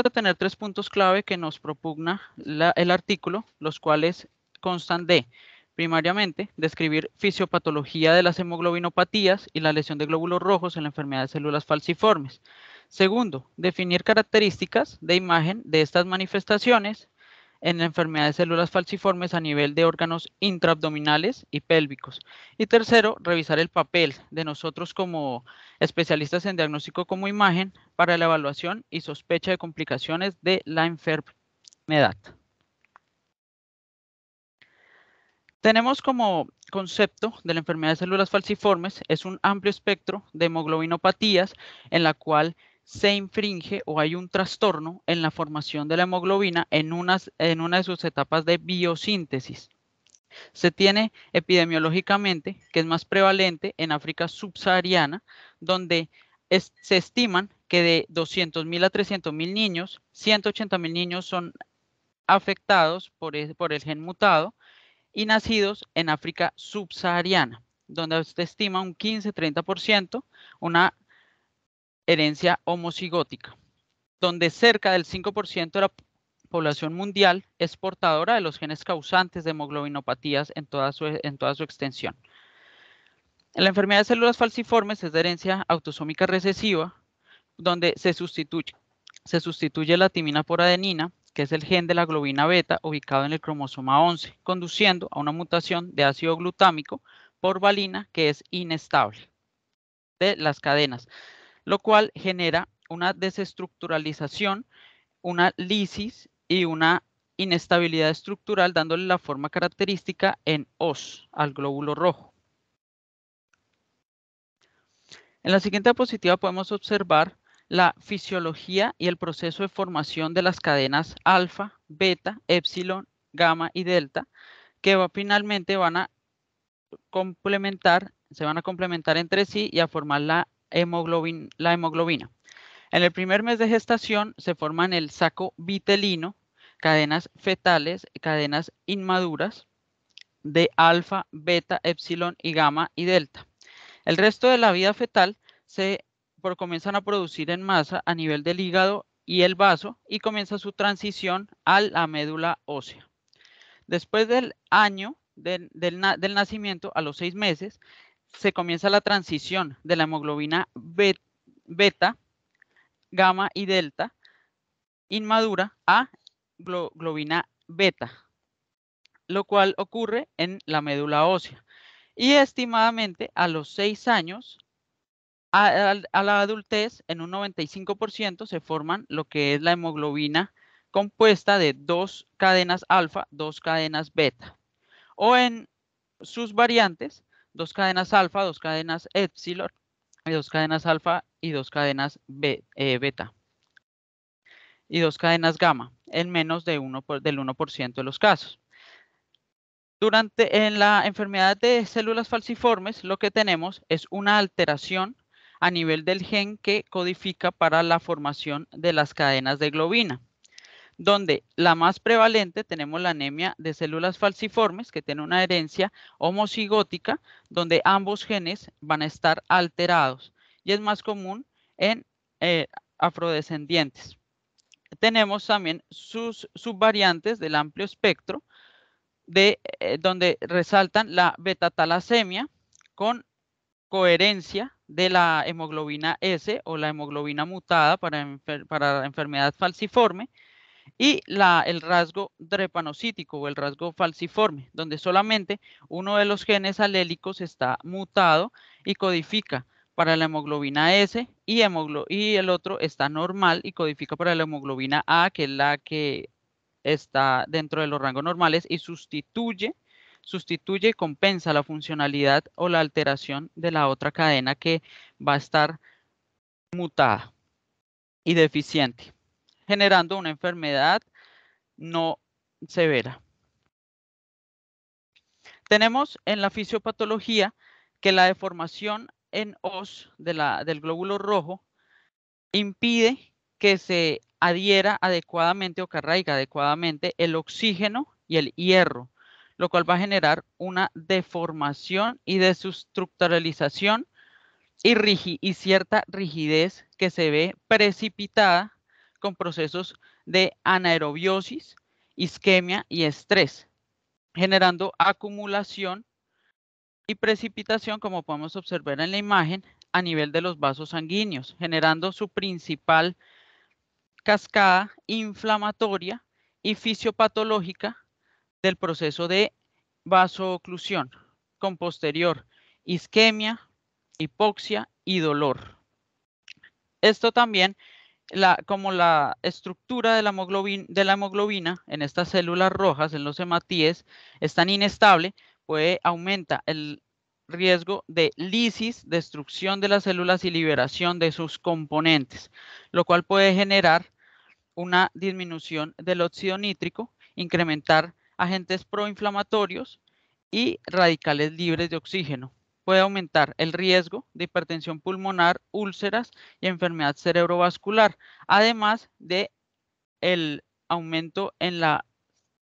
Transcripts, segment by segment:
a tener tres puntos clave que nos propugna el artículo, los cuales constan de, primariamente, describir fisiopatología de las hemoglobinopatías y la lesión de glóbulos rojos en la enfermedad de células falciformes. Segundo, definir características de imagen de estas manifestaciones en enfermedades células falciformes a nivel de órganos intraabdominales y pélvicos. Y tercero, revisar el papel de nosotros como especialistas en diagnóstico como imagen para la evaluación y sospecha de complicaciones de la enfermedad. Tenemos como concepto de la enfermedad de células falciformes es un amplio espectro de hemoglobinopatías en la cual se infringe o hay un trastorno en la formación de la hemoglobina en, unas, en una de sus etapas de biosíntesis. Se tiene epidemiológicamente que es más prevalente en África subsahariana, donde se estiman que de 200.000 a 300.000 niños, 180.000 niños son afectados por e, por el gen mutado y nacidos en África subsahariana, donde se estima un 15-30%, una herencia homocigótica, donde cerca del 5% de la población mundial es portadora de los genes causantes de hemoglobinopatías en toda su, extensión. En la enfermedad de células falciformes es de herencia autosómica recesiva, donde se sustituye, se sustituye la timina por adenina, que es el gen de la globina beta ubicado en el cromosoma 11, conduciendo a una mutación de ácido glutámico por valina que es inestable de las cadenas lo cual genera una desestructuralización, una lisis y una inestabilidad estructural dándole la forma característica en os al glóbulo rojo. En la siguiente diapositiva podemos observar la fisiología y el proceso de formación de las cadenas alfa, beta, epsilon, gamma y delta, que finalmente van a complementar, se van a complementar entre sí y a formar la la hemoglobina. En el primer mes de gestación se forman el saco vitelino, cadenas fetales, cadenas inmaduras de alfa, beta, epsilon y gamma y delta. El resto de la vida fetal se por, comienzan a producir en masa a nivel del hígado y el vaso y comienza su transición a la médula ósea. Después del año del, del, nacimiento, a los seis meses, se comienza la transición de la hemoglobina beta, gamma y delta inmadura a globina beta, lo cual ocurre en la médula ósea. Y estimadamente a los 6 años, a, la adultez, en un 95% se forman lo que es la hemoglobina compuesta de dos cadenas alfa, dos cadenas beta. O en sus variantes, dos cadenas alfa, dos cadenas epsilon, dos cadenas alfa y dos cadenas eh, beta y dos cadenas gamma en menos de uno del 1% de los casos. Durante en la enfermedad de células falciformes, lo que tenemos es una alteración a nivel del gen que codifica para la formación de las cadenas de globina donde la más prevalente tenemos la anemia de células falciformes, que tiene una herencia homocigótica, donde ambos genes van a estar alterados y es más común en eh, afrodescendientes. Tenemos también sus subvariantes del amplio espectro, eh, donde resaltan la beta-talasemia con coherencia de la hemoglobina S o la hemoglobina mutada para, para la enfermedad falciforme, y la, el rasgo drepanocítico o el rasgo falciforme, donde solamente uno de los genes alélicos está mutado y codifica para la hemoglobina S y, y el otro está normal y codifica para la hemoglobina A, que es la que está dentro de los rangos normales y sustituye, sustituye y compensa la funcionalidad o la alteración de la otra cadena que va a estar mutada y deficiente generando una enfermedad no severa. Tenemos en la fisiopatología que la deformación en os del glóbulo rojo impide que se adhiera adecuadamente o que arraiga adecuadamente el oxígeno y el hierro, lo cual va a generar una deformación y desestructuralización y cierta rigidez que se ve precipitada con procesos de anaerobiosis, isquemia y estrés, generando acumulación y precipitación, como podemos observar en la imagen, a nivel de los vasos sanguíneos, generando su principal cascada inflamatoria y fisiopatológica del proceso de vasooclusión, con posterior isquemia, hipoxia y dolor. Esto también como la estructura de la, hemoglobina, en estas células rojas, en los hematíes, es tan inestable, puede aumenta el riesgo de lisis, destrucción de las células y liberación de sus componentes, lo cual puede generar una disminución del óxido nítrico, incrementar agentes proinflamatorios y radicales libres de oxígeno, puede aumentar el riesgo de hipertensión pulmonar, úlceras y enfermedad cerebrovascular, además de el aumento en la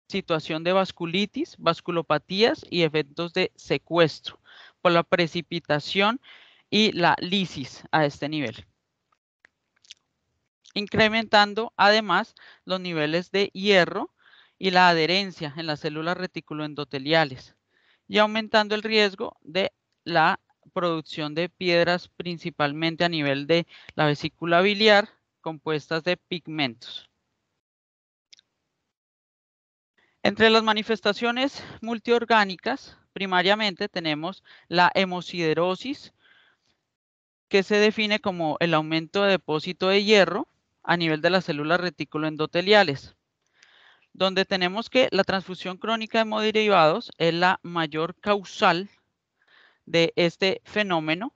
situación de vasculitis, vasculopatías y efectos de secuestro por la precipitación y la lisis a este nivel. Incrementando además los niveles de hierro y la adherencia en las células reticuloendoteliales y aumentando el riesgo de la producción de piedras principalmente a nivel de la vesícula biliar compuestas de pigmentos. Entre las manifestaciones multiorgánicas, primariamente tenemos la hemosiderosis, que se define como el aumento de depósito de hierro a nivel de las células reticuloendoteliales, donde tenemos que la transfusión crónica de hemoderivados es la mayor causal de este fenómeno,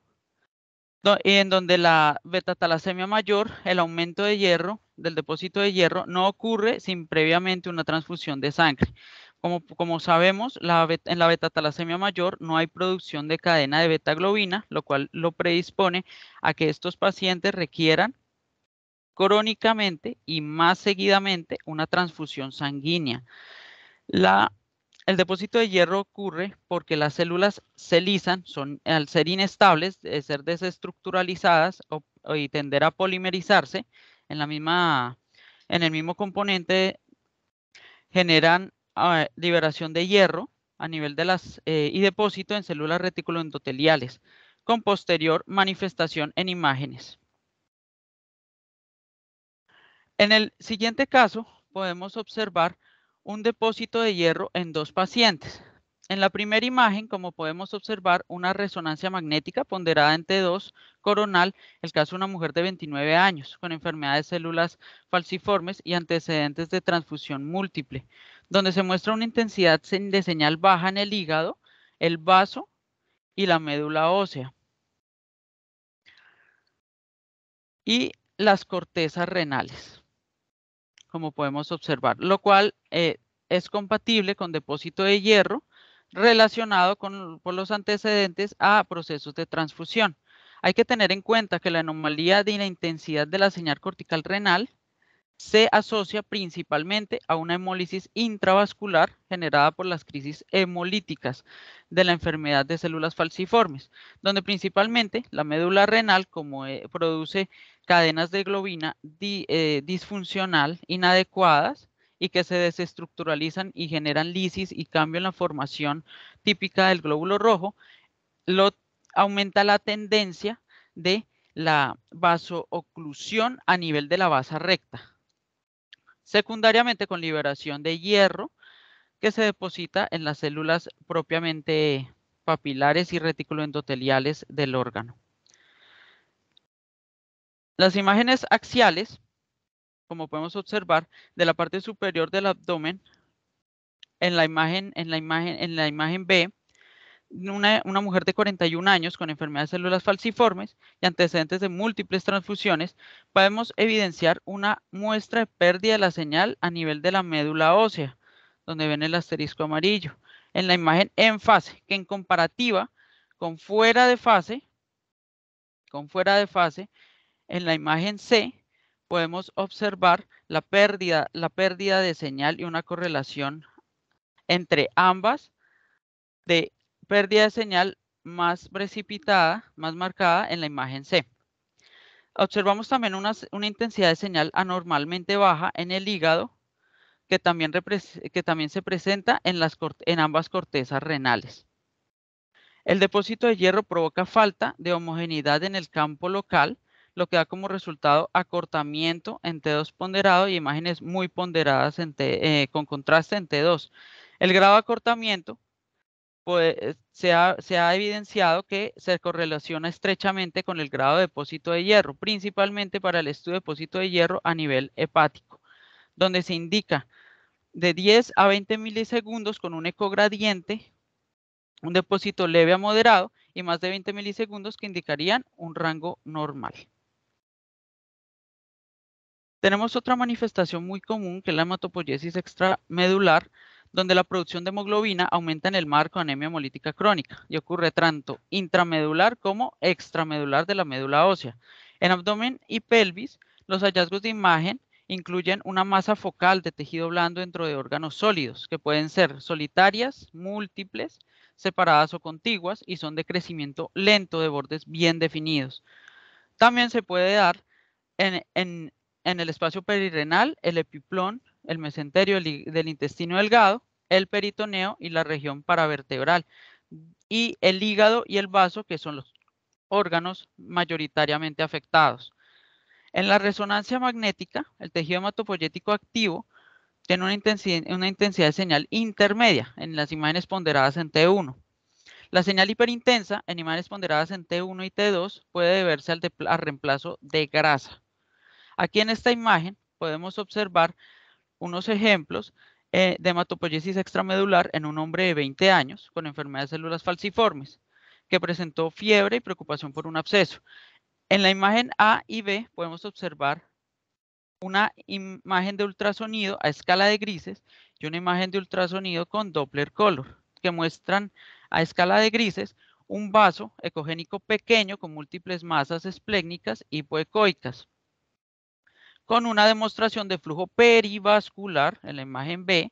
en donde la beta talasemia mayor, el aumento de hierro, del depósito de hierro, no ocurre sin previamente una transfusión de sangre. Como, como sabemos, la beta, en la betatalasemia mayor no hay producción de cadena de beta globina, lo cual lo predispone a que estos pacientes requieran crónicamente y más seguidamente una transfusión sanguínea. La el depósito de hierro ocurre porque las células se lisan, son, al ser inestables, ser desestructuralizadas o, y tender a polimerizarse en, la misma, en el mismo componente, generan ah, liberación de hierro a nivel de las eh, y depósito en células reticuloendoteliales con posterior manifestación en imágenes. En el siguiente caso podemos observar un depósito de hierro en dos pacientes. En la primera imagen, como podemos observar, una resonancia magnética ponderada en T2 coronal, el caso de una mujer de 29 años, con enfermedades de células falciformes y antecedentes de transfusión múltiple, donde se muestra una intensidad de señal baja en el hígado, el vaso y la médula ósea. Y las cortezas renales como podemos observar, lo cual eh, es compatible con depósito de hierro relacionado con, por los antecedentes a procesos de transfusión. Hay que tener en cuenta que la anomalía de la intensidad de la señal cortical renal se asocia principalmente a una hemólisis intravascular generada por las crisis hemolíticas de la enfermedad de células falciformes, donde principalmente la médula renal, como eh, produce cadenas de globina eh, disfuncional, inadecuadas y que se desestructuralizan y generan lisis y cambio en la formación típica del glóbulo rojo, lo, aumenta la tendencia de la vasooclusión a nivel de la basa recta. Secundariamente con liberación de hierro que se deposita en las células propiamente papilares y endoteliales del órgano. Las imágenes axiales, como podemos observar, de la parte superior del abdomen, en la imagen, en la imagen, en la imagen B, una, una, mujer de 41 años con enfermedad de células falciformes y antecedentes de múltiples transfusiones, podemos evidenciar una muestra de pérdida de la señal a nivel de la médula ósea, donde ven el asterisco amarillo, en la imagen en fase, que en comparativa con fuera de fase, con fuera de fase, en la imagen C podemos observar la pérdida, la pérdida de señal y una correlación entre ambas de pérdida de señal más precipitada, más marcada en la imagen C. Observamos también una, intensidad de señal anormalmente baja en el hígado, que también, también se presenta en, las en ambas cortezas renales. El depósito de hierro provoca falta de homogeneidad en el campo local lo que da como resultado acortamiento en T2 ponderado y imágenes muy ponderadas en eh, con contraste en T2. El grado de acortamiento pues, se, se, ha, evidenciado que se correlaciona estrechamente con el grado de depósito de hierro, principalmente para el estudio de depósito de hierro a nivel hepático, donde se indica de 10 a 20 milisegundos con un ecogradiente, un depósito leve a moderado y más de 20 milisegundos que indicarían un rango normal. Tenemos otra manifestación muy común que es la hematopoiesis extramedular, donde la producción de hemoglobina aumenta en el marco de anemia hemolítica crónica y ocurre tanto intramedular como extramedular de la médula ósea. En abdomen y pelvis, los hallazgos de imagen incluyen una masa focal de tejido blando dentro de órganos sólidos, que pueden ser solitarias, múltiples, separadas o contiguas, y son de crecimiento lento de bordes bien definidos. También se puede dar en en el espacio perirrenal, el epiplón, el mesenterio del intestino delgado, el peritoneo y la región paravertebral, y el hígado y el vaso, que son los órganos mayoritariamente afectados. En la resonancia magnética, el tejido hematopoyético activo tiene una intensidad, de señal intermedia en las imágenes ponderadas en T1. La señal hiperintensa en imágenes ponderadas en T1 y T2 puede deberse al reemplazo de grasa. Aquí en esta imagen podemos observar unos ejemplos eh, de hematopoiesis extramedular en un hombre de 20 años con enfermedad de células falciformes, que presentó fiebre y preocupación por un absceso. En la imagen A y B podemos observar una imagen de ultrasonido a escala de grises y una imagen de ultrasonido con Doppler color, que muestran a escala de grises un vaso ecogénico pequeño con múltiples masas esplénicas hipoecoicas con una demostración de flujo perivascular en la imagen B,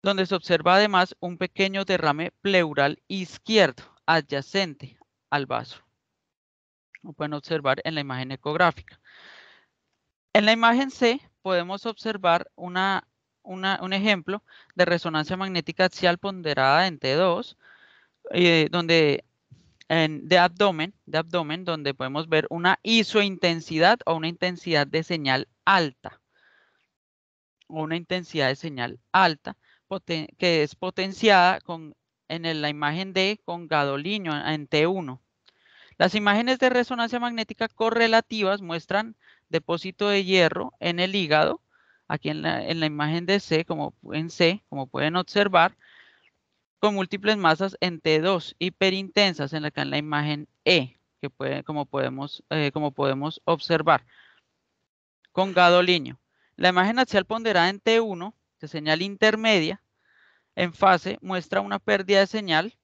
donde se observa además un pequeño derrame pleural izquierdo adyacente al vaso. Lo pueden observar en la imagen ecográfica. En la imagen C podemos observar una, un ejemplo de resonancia magnética axial ponderada en T2, eh, donde de abdomen, de abdomen, donde podemos ver una isointensidad o una intensidad de señal alta. una intensidad de señal alta que es potenciada con, en la imagen D con gadolinio en T1. Las imágenes de resonancia magnética correlativas muestran depósito de hierro en el hígado, aquí en la, en la imagen de C, como en C, como pueden observar, con múltiples masas en T2 hiperintensas en la imagen E, que eh, como, podemos, observar, con gadolinio. La imagen axial ponderada en T1, de señal intermedia, en fase, muestra una pérdida de señal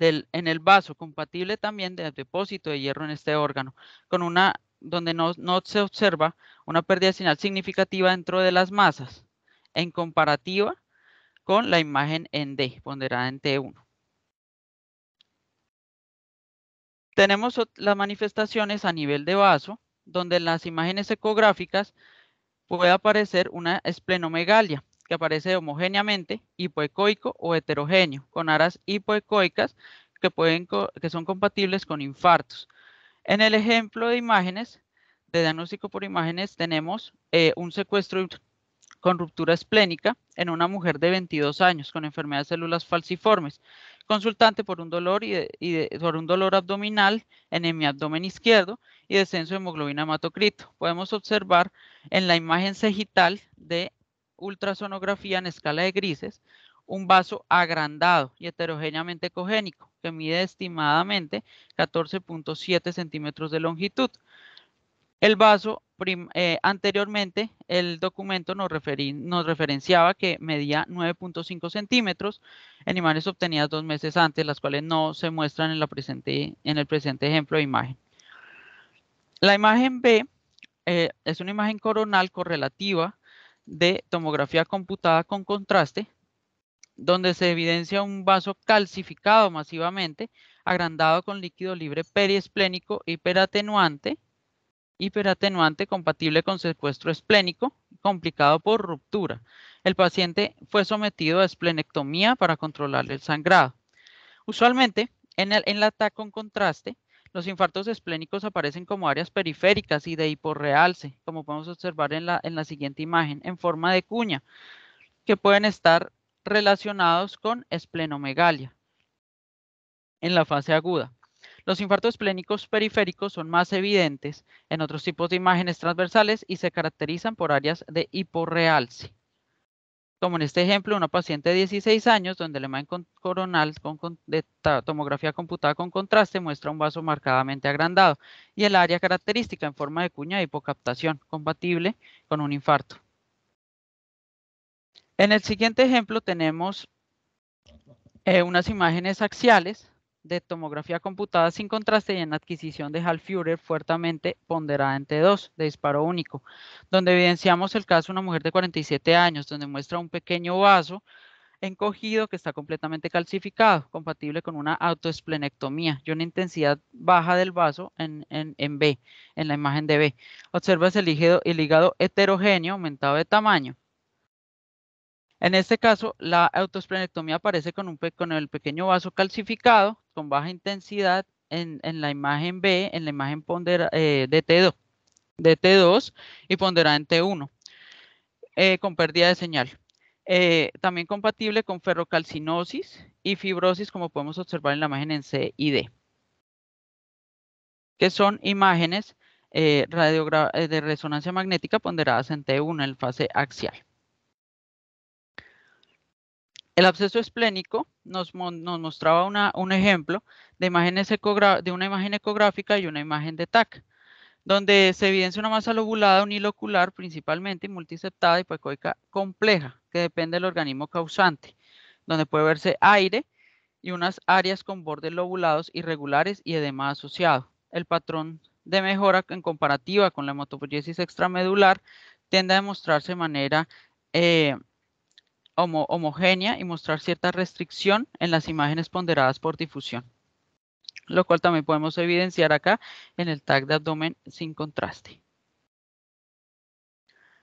en el vaso, compatible también del depósito de hierro en este órgano, con una donde no, no se observa una pérdida de señal significativa dentro de las masas. En comparativa, con la imagen en D, ponderada en T1. Tenemos las manifestaciones a nivel de vaso, donde en las imágenes ecográficas puede aparecer una esplenomegalia, que aparece homogéneamente, hipoecoico o heterogéneo, con aras hipoecoicas que, pueden que son compatibles con infartos. En el ejemplo de imágenes, de diagnóstico por imágenes, tenemos eh, un secuestro con ruptura esplénica en una mujer de 22 años con enfermedad de células falciformes, consultante por un dolor, y, por un dolor abdominal en mi abdomen izquierdo y descenso de hemoglobina hematocrito. Podemos observar en la imagen cegital de ultrasonografía en escala de grises un vaso agrandado y heterogéneamente ecogénico que mide estimadamente 14.7 centímetros de longitud. El vaso, eh, anteriormente, el documento nos, nos referenciaba que medía 9.5 centímetros en imágenes obtenidas dos meses antes, las cuales no se muestran en, la presente, en el presente ejemplo de imagen. La imagen B eh, es una imagen coronal correlativa de tomografía computada con contraste, donde se evidencia un vaso calcificado masivamente, agrandado con líquido libre periesplénico hiperatenuante, hiperatenuante compatible con secuestro esplénico, complicado por ruptura. El paciente fue sometido a esplenectomía para controlar el sangrado. Usualmente, en, el, en la TAC con contraste, los infartos esplénicos aparecen como áreas periféricas y de hiporrealce, como podemos observar en la, en la siguiente imagen, en forma de cuña, que pueden estar relacionados con esplenomegalia en la fase aguda. Los infartos plénicos periféricos son más evidentes en otros tipos de imágenes transversales y se caracterizan por áreas de hiporrealce. Como en este ejemplo, una paciente de 16 años, donde la imagen coronal con, de tomografía computada con contraste muestra un vaso marcadamente agrandado y el área característica en forma de cuña de hipocaptación, compatible con un infarto. En el siguiente ejemplo tenemos eh, unas imágenes axiales de tomografía computada sin contraste y en adquisición de Hall-Fuhrer fuertemente ponderada en T2 de disparo único, donde evidenciamos el caso de una mujer de 47 años, donde muestra un pequeño vaso encogido que está completamente calcificado, compatible con una autoesplenectomía y una intensidad baja del vaso en, B, en la imagen de B. Observas el el hígado heterogéneo aumentado de tamaño. En este caso, la autosplenectomía aparece con, el pequeño vaso calcificado con baja intensidad en, la imagen B, en la imagen eh, de, T2, y ponderada en T1, eh, con pérdida de señal. Eh, también compatible con ferrocalcinosis y fibrosis, como podemos observar en la imagen en C y D, que son imágenes de resonancia magnética ponderadas en T1 en fase axial. El absceso esplénico nos, mostraba un ejemplo de, imágenes de una imagen ecográfica y una imagen de TAC, donde se evidencia una masa lobulada unilocular principalmente multiseptada y poecoica compleja, que depende del organismo causante, donde puede verse aire y unas áreas con bordes lobulados irregulares y edema asociado. El patrón de mejora en comparativa con la hematopoiesis extramedular tiende a demostrarse de manera eh, homogénea y mostrar cierta restricción en las imágenes ponderadas por difusión, lo cual también podemos evidenciar acá en el tag de abdomen sin contraste.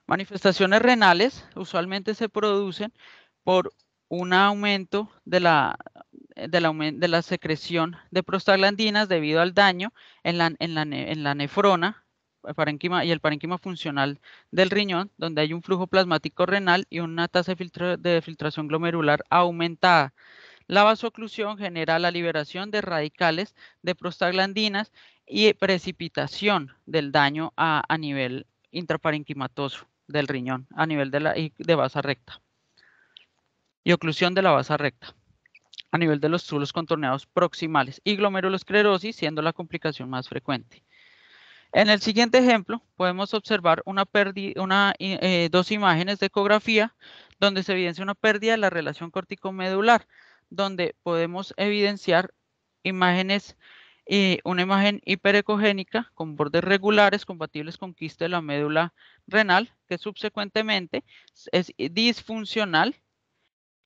Manifestaciones renales usualmente se producen por un aumento de la, secreción de prostaglandinas debido al daño en la nefrona eh, parénquima y el parenquima funcional del riñón, donde hay un flujo plasmático renal y una tasa de, filtración glomerular aumentada. La vasoclusión genera la liberación de radicales de prostaglandinas y precipitación del daño a, a nivel intraparenquimatoso del riñón, a nivel de, la, de basa recta y oclusión de la basa recta a nivel de los zulos contorneados proximales y glomerulosclerosis siendo la complicación más frecuente. En el siguiente ejemplo podemos observar una eh, dos imágenes de ecografía donde se evidencia una pérdida de la relación córtico-medular, donde podemos evidenciar imágenes, y una imagen hiperecogénica con bordes regulares compatibles con quiste de la médula renal, que subsecuentemente es disfuncional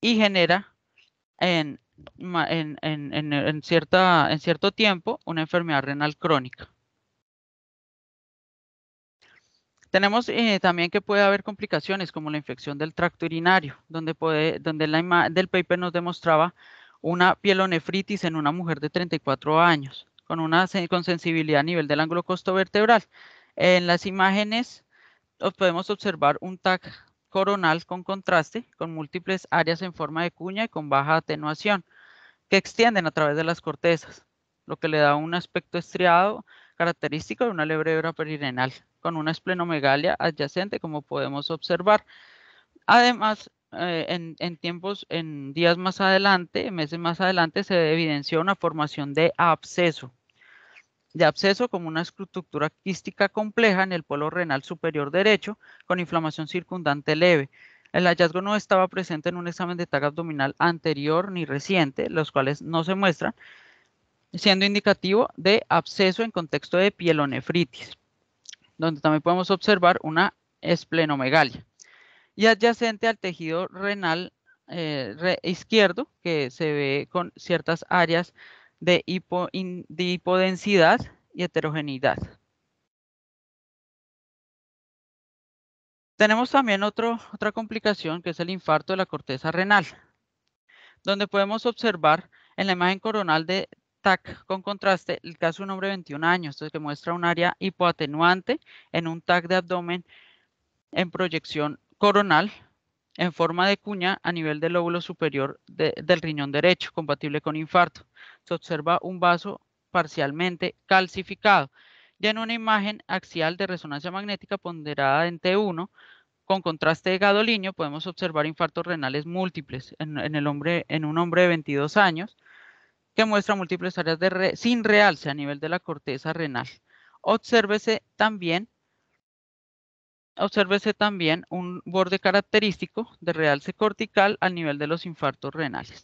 y genera en cierto tiempo una enfermedad renal crónica. Tenemos eh, también que puede haber complicaciones como la infección del tracto urinario, donde, puede, donde del paper nos demostraba una pielonefritis en una mujer de 34 años, con, una, con sensibilidad a nivel del ángulo costovertebral. En las imágenes podemos observar un TAC coronal con contraste, con múltiples áreas en forma de cuña y con baja atenuación, que extienden a través de las cortezas, lo que le da un aspecto estriado característico de una lebrera perirenal, con una esplenomegalia adyacente, como podemos observar. Además, eh, en, tiempos, en días más adelante, meses más adelante, se evidenció una formación de absceso, de absceso como una estructura quística compleja en el polo renal superior derecho, con inflamación circundante leve. El hallazgo no estaba presente en un examen de tag abdominal anterior ni reciente, los cuales no se muestran, siendo indicativo de absceso en contexto de pielonefritis, donde también podemos observar una esplenomegalia. Y adyacente al tejido renal eh, izquierdo, que se ve con ciertas áreas de, hipodensidad y heterogeneidad. Tenemos también otra complicación que es el infarto de la corteza renal, donde podemos observar en la imagen coronal de TAC con contraste, el caso de un hombre de 21 años, entonces que muestra un área hipoatenuante en un TAC de abdomen en proyección coronal en forma de cuña a nivel del lóbulo superior del riñón derecho, compatible con infarto. Se observa un vaso parcialmente calcificado. Ya en una imagen axial de resonancia magnética ponderada en T1, con contraste de gadolinio podemos observar infartos renales múltiples en, el hombre, en un hombre de 22 años que muestra múltiples áreas de sin realce a nivel de la corteza renal. Obsérvese también, también un borde característico de realce cortical a nivel de los infartos renales.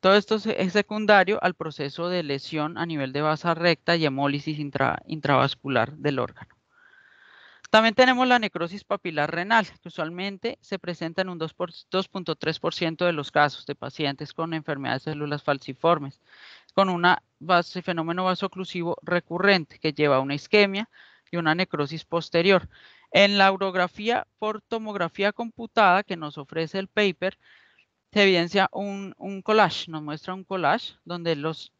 Todo esto es secundario al proceso de lesión a nivel de basa recta y hemólisis intravascular del órgano. También tenemos la necrosis papilar renal, que usualmente se presenta en un 2.3% de los casos de pacientes con enfermedades de células falciformes, con un base, fenómeno vasoclusivo recurrente que lleva a una isquemia y una necrosis posterior. En la urografía por tomografía computada que nos ofrece el paper, se evidencia un, un collage, nos muestra un collage donde los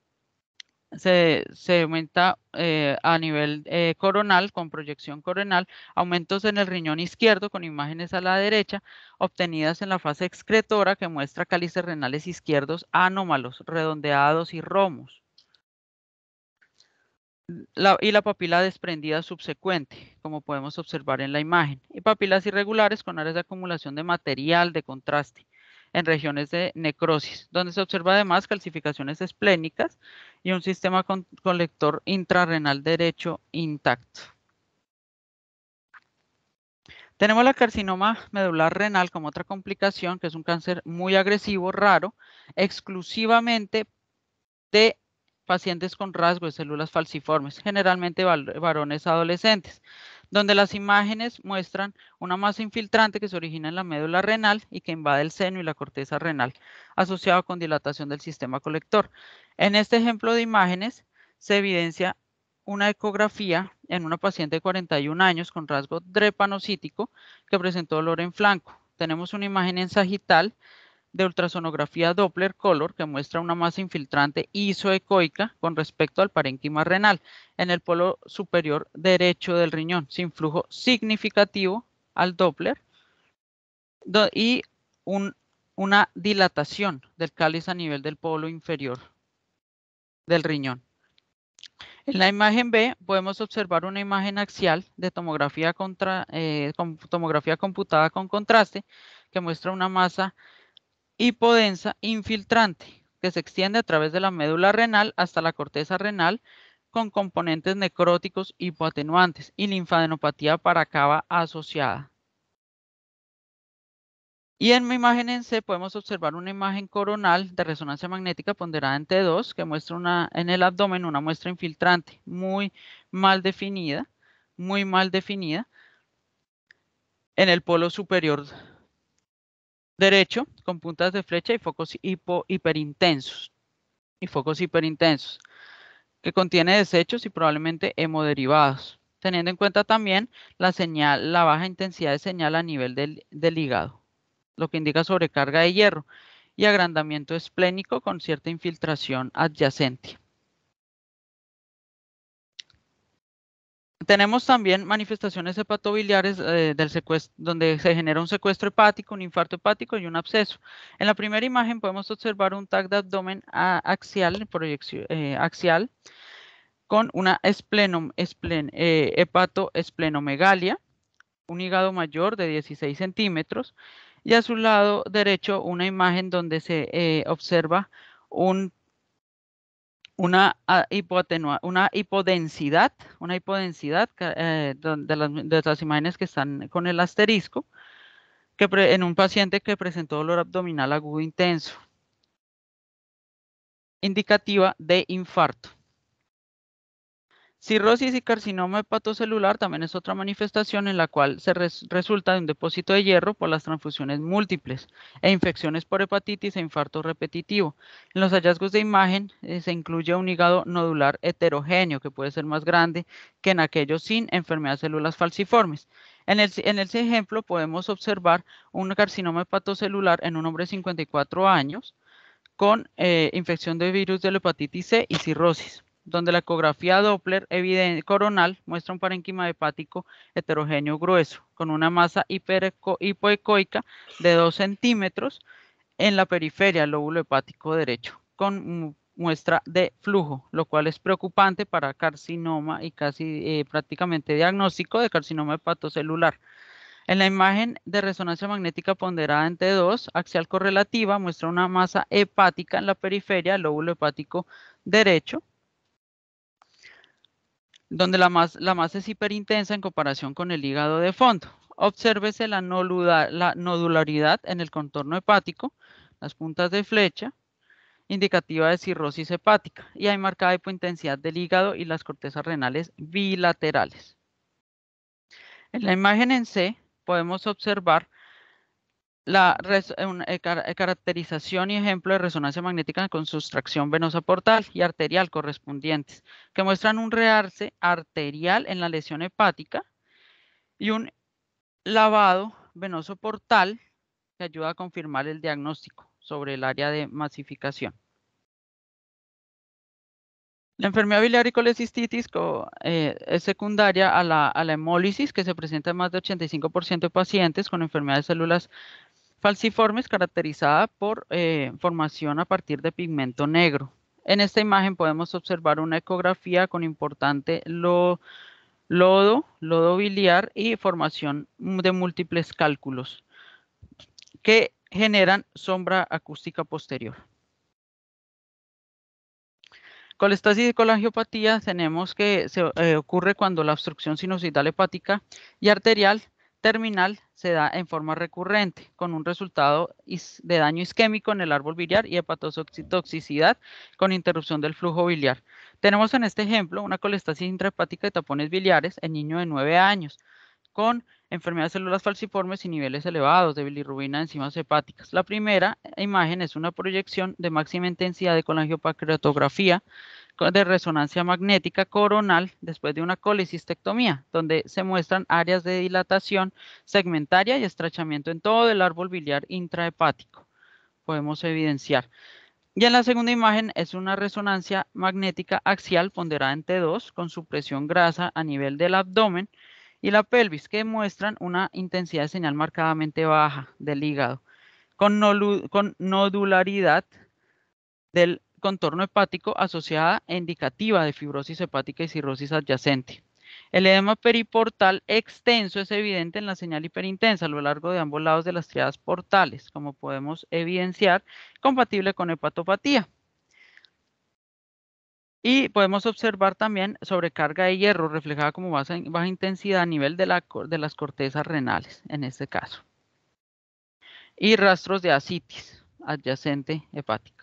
se, aumenta eh, a nivel eh, coronal, con proyección coronal, aumentos en el riñón izquierdo con imágenes a la derecha, obtenidas en la fase excretora que muestra cálices renales izquierdos anómalos, redondeados y romos. y la papila desprendida subsecuente, como podemos observar en la imagen, y papilas irregulares con áreas de acumulación de material de contraste en regiones de necrosis, donde se observa además calcificaciones esplénicas y un sistema con colector intrarrenal derecho intacto. Tenemos la carcinoma medular renal como otra complicación, que es un cáncer muy agresivo, raro, exclusivamente de pacientes con rasgo de células falciformes, generalmente varones adolescentes donde las imágenes muestran una masa infiltrante que se origina en la médula renal y que invade el seno y la corteza renal, asociado con dilatación del sistema colector. En este ejemplo de imágenes se evidencia una ecografía en una paciente de 41 años con rasgo drepanocítico que presentó dolor en flanco. Tenemos una imagen en sagital de ultrasonografía Doppler Color que muestra una masa infiltrante isoecoica con respecto al parénquima renal en el polo superior derecho del riñón, sin flujo significativo al Doppler y una dilatación del cáliz a nivel del polo inferior del riñón. En la imagen B podemos observar una imagen axial de tomografía, contra, eh, tomografía computada con contraste que muestra una masa hipodensa infiltrante, que se extiende a través de la médula renal hasta la corteza renal con componentes necróticos hipoatenuantes y linfadenopatía para asociada. Y en mi imagen en C podemos observar una imagen coronal de resonancia magnética ponderada en T2 que muestra en el abdomen una muestra infiltrante muy mal definida, muy mal definida en el polo superior derecho con puntas de flecha y focos hipo, hiperintensos. Y focos hiperintensos, que contiene desechos y probablemente hemoderivados, teniendo en cuenta también la, baja intensidad de señal a nivel del hígado, lo que indica sobrecarga de hierro y agrandamiento esplénico con cierta infiltración adyacente. Tenemos también manifestaciones hepatobiliares eh, del donde se genera un secuestro hepático, un infarto hepático y un absceso. En la primera imagen podemos observar un tag de abdomen axial, proyección, eh, axial con una eh, esplenom, un hígado mayor de 16 centímetros, y a su lado derecho una imagen donde se eh, observa un una, una hipodensidad, una hipodensidad eh, de, las, imágenes que están con el asterisco, que en un paciente que presentó dolor abdominal agudo intenso, indicativa de infarto. Cirrosis y carcinoma hepatocelular también es otra manifestación en la cual se resulta de un depósito de hierro por las transfusiones múltiples e infecciones por hepatitis e infarto repetitivo. En los hallazgos de imagen eh, se incluye un hígado nodular heterogéneo que puede ser más grande que en aquellos sin enfermedad de células falciformes. En, el, ese ejemplo podemos observar un carcinoma hepatocelular en un hombre de 54 años con eh, infección de virus de la hepatitis C y cirrosis donde la ecografía Doppler coronal muestra un parénquima hepático heterogéneo grueso, con una masa hipoecoica de 2 centímetros en la periferia del lóbulo hepático derecho, con muestra de flujo, lo cual es preocupante para carcinoma y casi eh, prácticamente diagnóstico de carcinoma hepatocelular. En la imagen de resonancia magnética ponderada en T2, axial correlativa, muestra una masa hepática en la periferia del lóbulo hepático derecho, donde la, masa es hiperintensa en comparación con el hígado de fondo. Obsérvese la, la nodularidad en el contorno hepático, las puntas de flecha, indicativa de cirrosis hepática, y hay marcada hipointensidad del hígado y las cortezas renales bilaterales. En la imagen en C podemos observar la eh, eh, eh, caracterización y ejemplo de resonancia magnética con sustracción venosa portal y arterial correspondientes, que muestran un rearse arterial en la lesión hepática y un lavado venoso portal que ayuda a confirmar el diagnóstico sobre el área de masificación. La enfermedad biliar y colecistitis es secundaria a la, a la, hemólisis que se presenta en más del 85% de pacientes con enfermedad de células es caracterizada por eh, formación a partir de pigmento negro. En esta imagen podemos observar una ecografía con importante lodo, lodo biliar y formación de múltiples cálculos que generan sombra acústica posterior. Colestasis y colangiopatía tenemos que se eh, ocurre cuando la obstrucción sinusoidal hepática y arterial terminal se da en forma recurrente, con un resultado de daño isquémico en el árbol biliar y hepatotoxicidad con interrupción del flujo biliar. Tenemos en este ejemplo una colestasis intrahepática de tapones biliares en niño de 9 años, con enfermedades células falciformes y niveles elevados de bilirrubina de enzimas hepáticas. La primera imagen es una proyección de máxima intensidad de colangiopancreatografía de resonancia magnética coronal después de una colisistectomía, donde se muestran áreas de dilatación segmentaria y estrechamiento en todo el árbol biliar intrahepático. Podemos evidenciar. Y en la segunda imagen es una resonancia magnética axial ponderada en T2 con supresión grasa a nivel del abdomen y la pelvis que muestran una intensidad de señal marcadamente baja del hígado con, nodularidad del contorno hepático asociada e indicativa de fibrosis hepática y cirrosis adyacente. El edema periportal extenso es evidente en la señal hiperintensa a lo largo de ambos lados de las triadas portales, como podemos evidenciar, compatible con hepatopatía. Y podemos observar también sobrecarga de hierro reflejada como baja, intensidad a nivel de, de las cortezas renales, en este caso. Y rastros de ascitis adyacente hepática.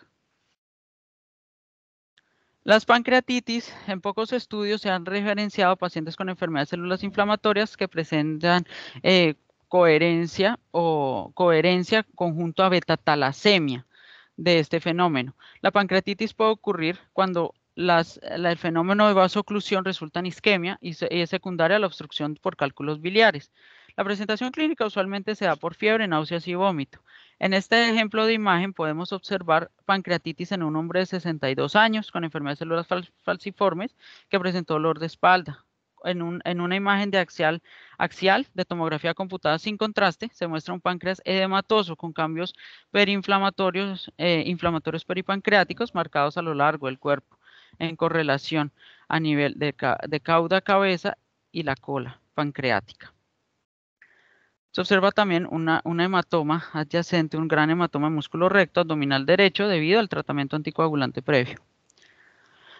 Las pancreatitis, en pocos estudios se han referenciado pacientes con enfermedades de células inflamatorias que presentan eh, coherencia o coherencia conjunto a beta-talasemia de este fenómeno. La pancreatitis puede ocurrir cuando el fenómeno de vasoclusión resulta en isquemia y, y, es secundaria a la obstrucción por cálculos biliares. La presentación clínica usualmente se da por fiebre, náuseas y vómito. En este ejemplo de imagen podemos observar pancreatitis en un hombre de 62 años con enfermedad de células falciformes que presentó dolor de espalda. En, una imagen de axial, axial de tomografía computada sin contraste, se muestra un páncreas edematoso con cambios perinflamatorios, eh, inflamatorios peripancreáticos marcados a lo largo del cuerpo en correlación a nivel de cauda, cabeza y la cola pancreática. Se observa también una, hematoma adyacente, un gran hematoma en músculo recto abdominal derecho debido al tratamiento anticoagulante previo.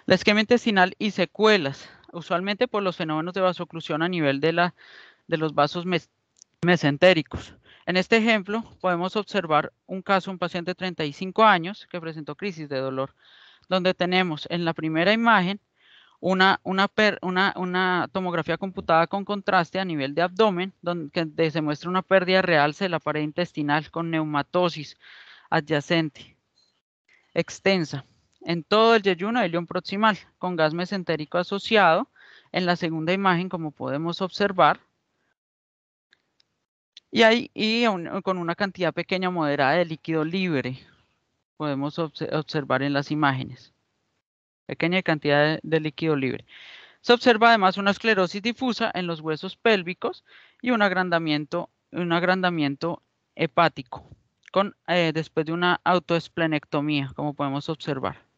La esquema intestinal y secuelas, usualmente por los fenómenos de vasoclusión a nivel de, los vasos mesentéricos. En este ejemplo podemos observar un caso, un paciente de 35 años que presentó crisis de dolor, donde tenemos en la primera imagen una, tomografía computada con contraste a nivel de abdomen, donde se muestra una pérdida real de la pared intestinal con neumatosis adyacente, extensa, en todo el yeyuno el león proximal, con gas mesentérico asociado. En la segunda imagen, como podemos observar, y, ahí, con una cantidad pequeña moderada de líquido libre, podemos observar en las imágenes pequeña cantidad de, líquido libre. Se observa además una esclerosis difusa en los huesos pélvicos y un agrandamiento, un agrandamiento hepático con, eh, después de una autoesplenectomía, como podemos observar.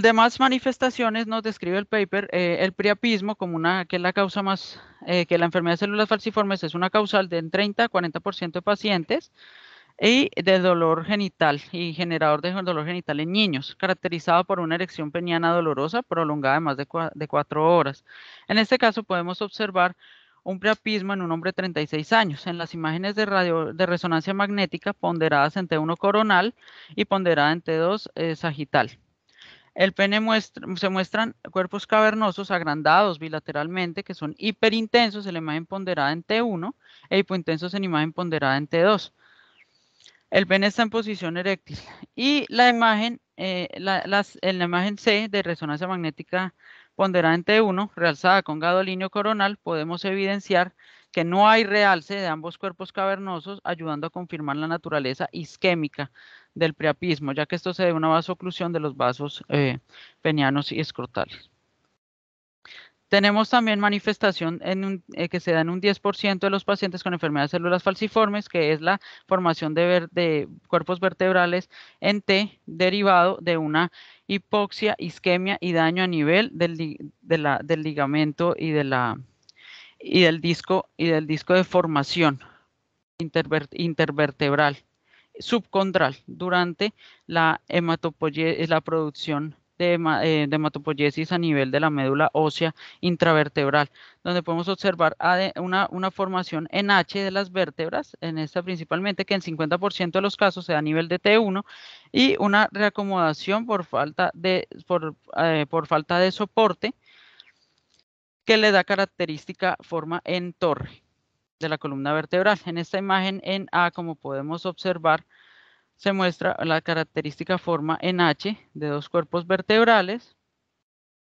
Demás manifestaciones nos describe el paper eh, el priapismo como una que es la causa más eh, que la enfermedad de células falciformes es una causal de 30 a 40% de pacientes y de dolor genital y generador de dolor genital en niños, caracterizado por una erección peniana dolorosa prolongada de más de, cuatro horas. En este caso podemos observar un priapismo en un hombre de 36 años. En las imágenes de, de resonancia magnética ponderadas en T1 coronal y ponderada en T2 eh, sagital. El pene se muestran cuerpos cavernosos agrandados bilateralmente que son hiperintensos en la imagen ponderada en T1 e hipointensos en imagen ponderada en T2 el pene está en posición eréctil. Y la imagen, eh, en la imagen C de resonancia magnética ponderante 1, realzada con gadolinio coronal, podemos evidenciar que no hay realce de ambos cuerpos cavernosos, ayudando a confirmar la naturaleza isquémica del priapismo, ya que esto se debe a una vasoclusión de los vasos eh, penianos y escrotales. Tenemos también manifestación en eh, que se da en un 10% de los pacientes con enfermedades de células falciformes, que es la formación de, cuerpos vertebrales en T derivado de una hipoxia, isquemia y daño a nivel del, ligamento y, del disco, de formación intervertebral subcondral durante la, la producción de, eh, de a nivel de la médula ósea intravertebral, donde podemos observar una, una, formación en H de las vértebras, en esta principalmente, que en 50% de los casos se a nivel de T1, y una reacomodación por falta de, por, eh, por falta de soporte que le da característica forma en torre de la columna vertebral. En esta imagen en A, como podemos observar, se muestra la característica forma en H de dos cuerpos vertebrales,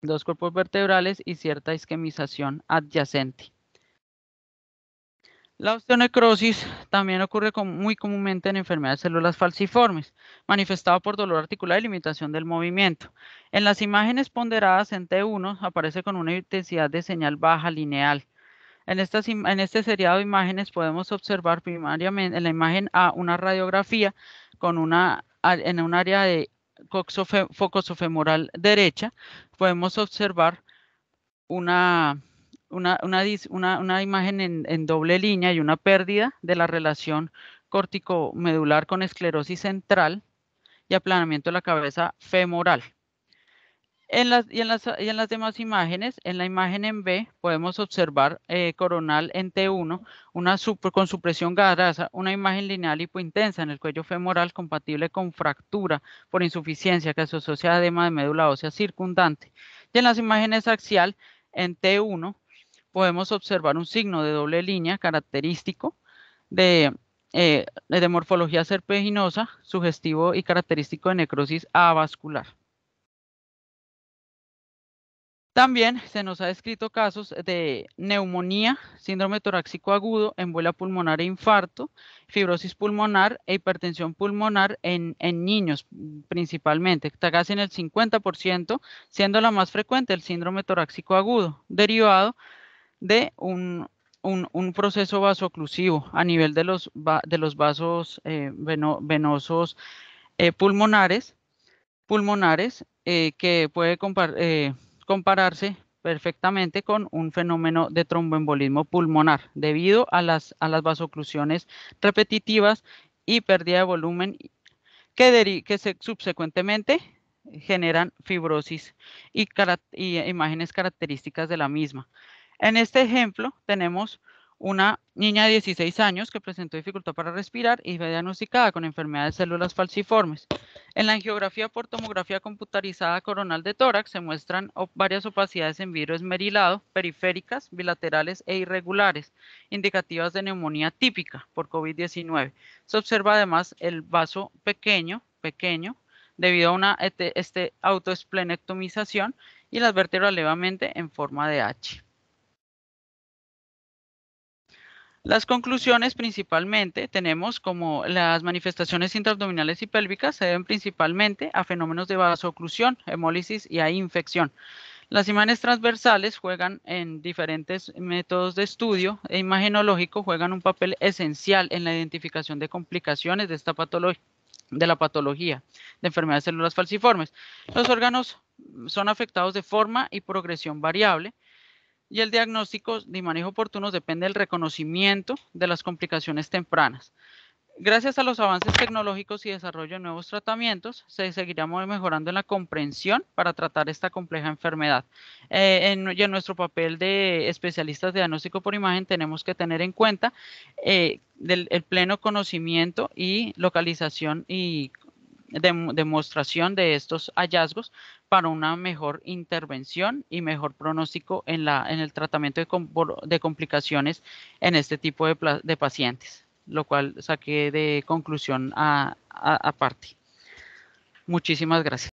dos cuerpos vertebrales y cierta isquemización adyacente. La osteonecrosis también ocurre muy comúnmente en enfermedades de células falciformes, manifestado por dolor articular y limitación del movimiento. En las imágenes ponderadas en T1 aparece con una intensidad de señal baja lineal. En, en este seriado de imágenes podemos observar primariamente en la imagen A una radiografía en un área de femoral derecha, podemos observar una, imagen en, doble línea y una pérdida de la relación córtico-medular con esclerosis central y aplanamiento de la cabeza femoral. En las, y, en las, demás imágenes, en la imagen en B, podemos observar eh, coronal en T1, una con supresión garasa, una imagen lineal hipointensa en el cuello femoral compatible con fractura por insuficiencia que se asocia a edema de médula ósea circundante. Y en las imágenes axial, en T1, podemos observar un signo de doble línea característico de, eh, de morfología serpeginosa, sugestivo y característico de necrosis avascular. También se nos ha descrito casos de neumonía, síndrome torácico agudo, embolia pulmonar e infarto, fibrosis pulmonar e hipertensión pulmonar en, niños mm, principalmente, está casi en el 50%, siendo la más frecuente el síndrome torácico agudo, derivado de un, proceso vasooclusivo a nivel de los, vasos eh, venosos eh, pulmonares, pulmonares eh, que puede compartir compararse perfectamente con un fenómeno de tromboembolismo pulmonar debido a las, vasoclusiones repetitivas y pérdida de volumen que, subsecuentemente generan fibrosis y imágenes características de la misma. En este ejemplo tenemos una niña de 16 años que presentó dificultad para respirar y fue diagnosticada con enfermedad de células falciformes. En la angiografía por tomografía computarizada coronal de tórax se muestran varias opacidades en vidrio esmerilado, periféricas, bilaterales e irregulares, indicativas de neumonía típica por COVID-19. Se observa además el vaso pequeño, pequeño, debido a una este, autoesplenectomización y las vértebras levemente en forma de H. Las conclusiones principalmente tenemos como las manifestaciones intraabdominales y pélvicas se deben principalmente a fenómenos de vasoclusión, hemólisis y a infección. Las imágenes transversales juegan en diferentes métodos de estudio e imagenológico juegan un papel esencial en la identificación de complicaciones de esta patología de la patología de enfermedades de células falciformes. Los órganos son afectados de forma y progresión variable, y el diagnóstico y manejo oportuno depende del reconocimiento de las complicaciones tempranas. Gracias a los avances tecnológicos y desarrollo de nuevos tratamientos, se seguirá mejorando en la comprensión para tratar esta compleja enfermedad. Eh, en, en nuestro papel de especialistas de diagnóstico por imagen tenemos que tener en cuenta eh, el pleno conocimiento y localización y demostración de estos hallazgos para una mejor intervención y mejor pronóstico en, la, en el tratamiento de, de complicaciones en este tipo de, pacientes, lo cual saqué de conclusión aparte. A, aparte. Muchísimas gracias.